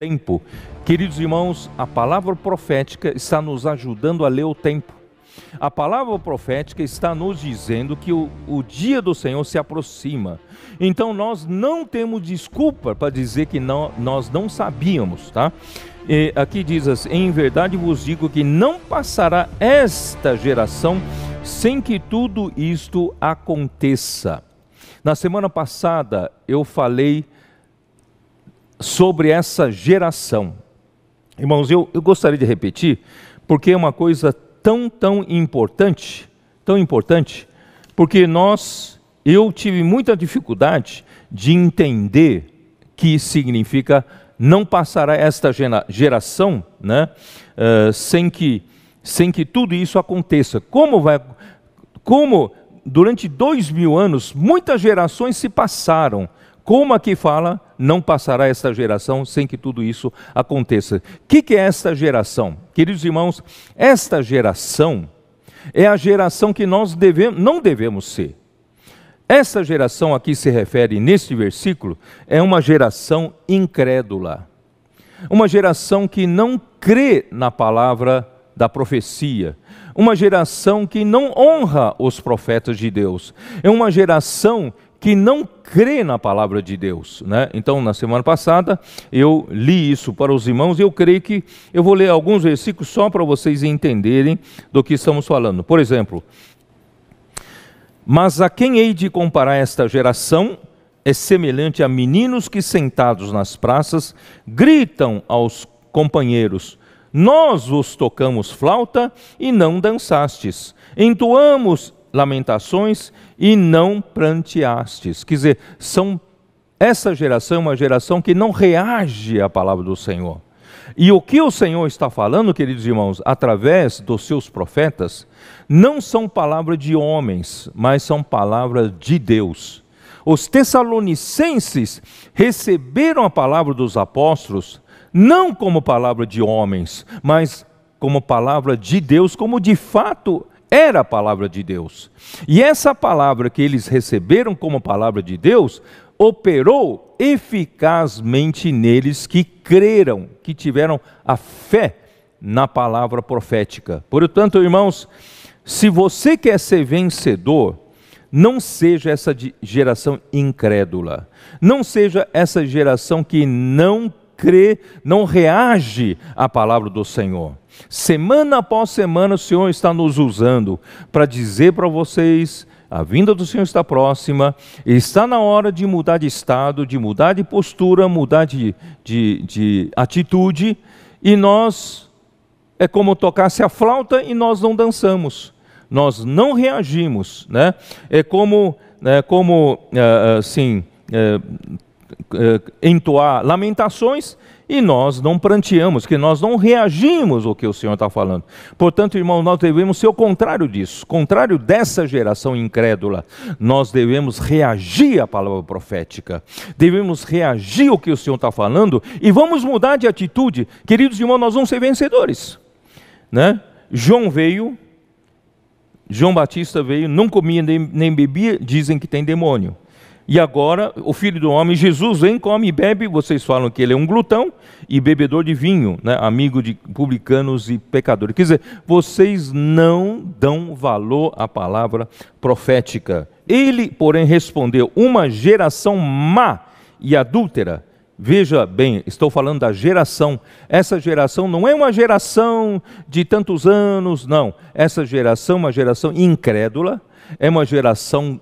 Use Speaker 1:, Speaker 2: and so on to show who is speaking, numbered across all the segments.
Speaker 1: tempo. Queridos irmãos, a palavra profética está nos ajudando a ler o tempo. A palavra profética está nos dizendo que o, o dia do Senhor se aproxima. Então nós não temos desculpa para dizer que não, nós não sabíamos, tá? E aqui diz assim: Em verdade vos digo que não passará esta geração sem que tudo isto aconteça. Na semana passada eu falei sobre essa geração. Irmãos, eu, eu gostaria de repetir, porque é uma coisa tão, tão importante, tão importante, porque nós, eu tive muita dificuldade de entender que significa não passará esta geração né, uh, sem, que, sem que tudo isso aconteça. Como vai. Como durante dois mil anos, muitas gerações se passaram como aqui fala, não passará esta geração sem que tudo isso aconteça. O que, que é esta geração? Queridos irmãos, esta geração é a geração que nós devemos, não devemos ser. Essa geração a que se refere neste versículo é uma geração incrédula, uma geração que não crê na palavra da profecia, uma geração que não honra os profetas de Deus, é uma geração que não crê na palavra de Deus. Né? Então, na semana passada, eu li isso para os irmãos e eu creio que eu vou ler alguns versículos só para vocês entenderem do que estamos falando. Por exemplo, mas a quem hei de comparar esta geração é semelhante a meninos que sentados nas praças gritam aos companheiros: Nós vos tocamos flauta e não dançastes, entoamos lamentações e não pranteastes. Quer dizer, são essa geração é uma geração que não reage à palavra do Senhor. E o que o Senhor está falando, queridos irmãos, através dos seus profetas, não são palavras de homens, mas são palavras de Deus. Os tessalonicenses receberam a palavra dos apóstolos não como palavra de homens, mas como palavra de Deus, como de fato era a palavra de Deus. E essa palavra que eles receberam como palavra de Deus operou eficazmente neles que creram, que tiveram a fé na palavra profética. Portanto, irmãos, se você quer ser vencedor, não seja essa geração incrédula, não seja essa geração que não crê, não reage à palavra do Senhor. Semana após semana, o Senhor está nos usando para dizer para vocês a vinda do Senhor está próxima, está na hora de mudar de estado, de mudar de postura, mudar de, de, de, atitude, e nós, é como tocasse a flauta e nós não dançamos, nós não reagimos, né? É como, é como assim, é, eh, entoar lamentações e nós não pranteamos, que nós não reagimos ao que o Senhor está falando. Portanto, irmãos, nós devemos ser o contrário disso, contrário dessa geração incrédula. Nós devemos reagir à palavra profética, devemos reagir ao que o Senhor está falando e vamos mudar de atitude. Queridos irmãos, nós vamos ser vencedores. Né? João veio, João Batista veio, não comia nem, nem bebia, dizem que tem demônio. E agora, o filho do homem, Jesus, vem, come e bebe. Vocês falam que ele é um glutão e bebedor de vinho, né? amigo de publicanos e pecadores. Quer dizer, vocês não dão valor à palavra profética. Ele, porém, respondeu: Uma geração má e adúltera. Veja bem, estou falando da geração. Essa geração não é uma geração de tantos anos, não. Essa geração é uma geração incrédula, é uma geração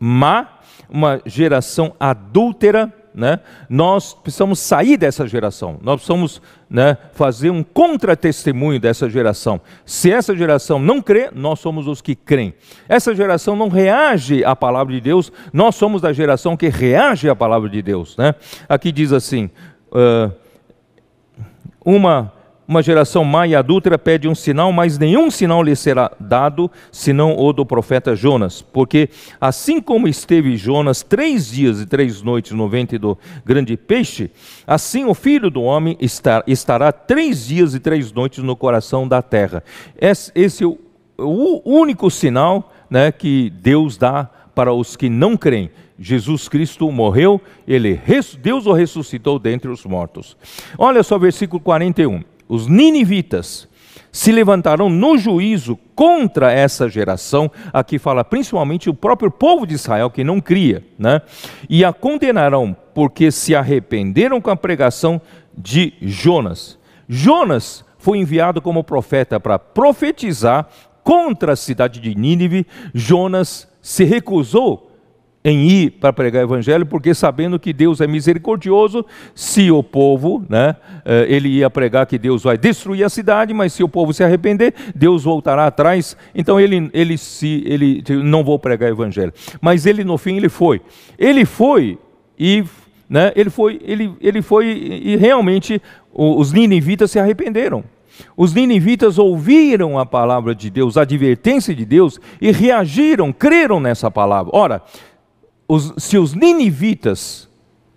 Speaker 1: má uma geração adúltera, né? nós precisamos sair dessa geração, nós precisamos né, fazer um contra-testemunho dessa geração. Se essa geração não crê, nós somos os que creem. Essa geração não reage à palavra de Deus, nós somos da geração que reage à palavra de Deus. Né? Aqui diz assim: uh, uma uma geração má e adúltera pede um sinal, mas nenhum sinal lhe será dado, senão o do profeta Jonas. Porque assim como esteve Jonas três dias e três noites no ventre do grande peixe, assim o filho do homem estará três dias e três noites no coração da terra. Esse é o único sinal né, que Deus dá para os que não creem. Jesus Cristo morreu, ele Deus o ressuscitou dentre os mortos. Olha só versículo 41 os ninivitas, se levantarão no juízo contra essa geração, aqui fala principalmente o próprio povo de Israel que não cria, né? E a condenarão porque se arrependeram com a pregação de Jonas. Jonas foi enviado como profeta para profetizar contra a cidade de Nínive. Jonas se recusou em ir para pregar o evangelho, porque sabendo que Deus é misericordioso, se o povo, né, eh, ele ia pregar que Deus vai destruir a cidade, mas se o povo se arrepender, Deus voltará atrás. Então ele, ele se ele não vou pregar o evangelho. Mas ele no fim ele foi. Ele foi e né, ele foi ele, ele foi e realmente os ninivitas se arrependeram. Os ninivitas ouviram a palavra de Deus, a advertência de Deus, e reagiram, creram nessa palavra. Ora, os, se os ninivitas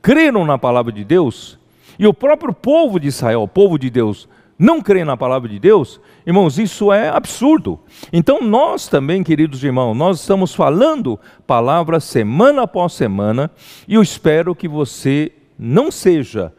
Speaker 1: creram na palavra de Deus, e o próprio povo de Israel, o povo de Deus, não crê na palavra de Deus, irmãos, isso é absurdo. Então, nós também, queridos irmãos, nós estamos falando palavra semana após semana, e eu espero que você não seja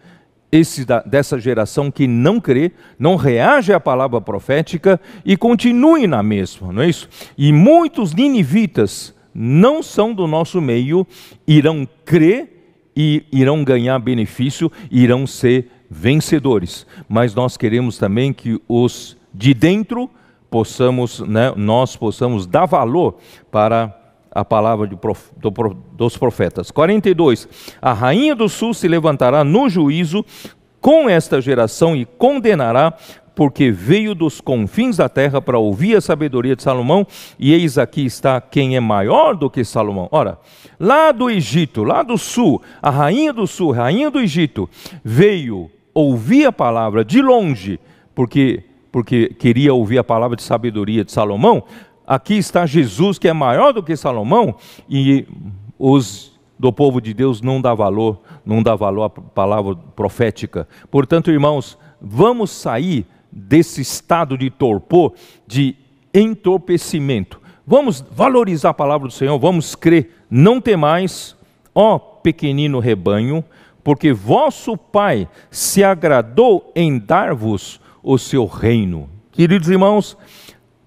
Speaker 1: esse da, dessa geração que não crê, não reage à palavra profética e continue na mesma, não é isso? E muitos ninivitas não são do nosso meio irão crer e irão ganhar benefício, irão ser vencedores. Mas nós queremos também que os de dentro possamos, né, nós possamos dar valor para a palavra do prof, do, dos profetas. 42. A rainha do sul se levantará no juízo com esta geração e condenará, porque veio dos confins da terra para ouvir a sabedoria de Salomão, e eis aqui está quem é maior do que Salomão. Ora, lá do Egito, lá do sul, a rainha do sul, rainha do Egito, veio ouvir a palavra de longe, porque porque queria ouvir a palavra de sabedoria de Salomão. Aqui está Jesus que é maior do que Salomão e os do povo de Deus não dá valor, não dá valor à palavra profética. Portanto, irmãos, vamos sair desse estado de torpor, de entorpecimento. Vamos valorizar a palavra do Senhor, vamos crer, não tem mais, ó pequenino rebanho, porque vosso Pai se agradou em dar-vos o seu reino. Queridos irmãos,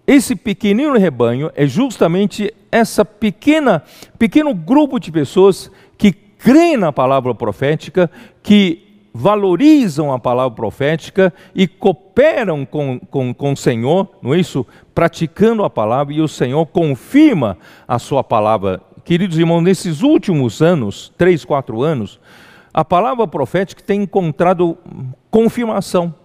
Speaker 1: esse pequenino rebanho é justamente essa pequena pequeno grupo de pessoas que creem na palavra profética, que valorizam a palavra profética e cooperam com, com, com o Senhor, não é isso? Praticando a palavra e o Senhor confirma a sua palavra. Queridos irmãos, nesses últimos anos, três, quatro anos, a palavra profética tem encontrado confirmação.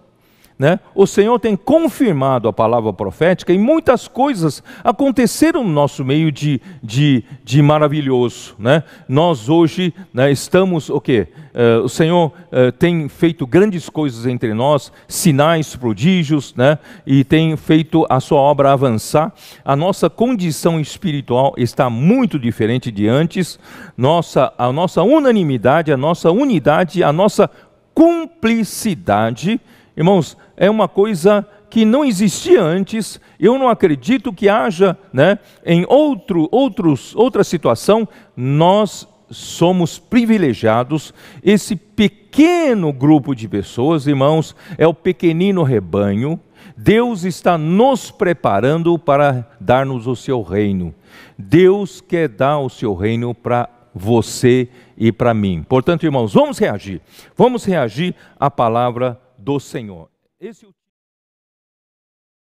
Speaker 1: Né? O Senhor tem confirmado a palavra profética e muitas coisas aconteceram no nosso meio de, de, de maravilhoso. Né? Nós hoje né, estamos o quê? Uh, o Senhor uh, tem feito grandes coisas entre nós, sinais, prodígios, né? e tem feito a sua obra avançar. A nossa condição espiritual está muito diferente de antes. Nossa, a nossa unanimidade, a nossa unidade, a nossa cumplicidade Irmãos, é uma coisa que não existia antes, eu não acredito que haja, né, em outro, outros, outra situação, nós somos privilegiados, esse pequeno grupo de pessoas, irmãos, é o pequenino rebanho, Deus está nos preparando para dar-nos o seu reino. Deus quer dar o seu reino para você e para mim. Portanto, irmãos, vamos reagir. Vamos reagir à palavra do Senhor. Esse é o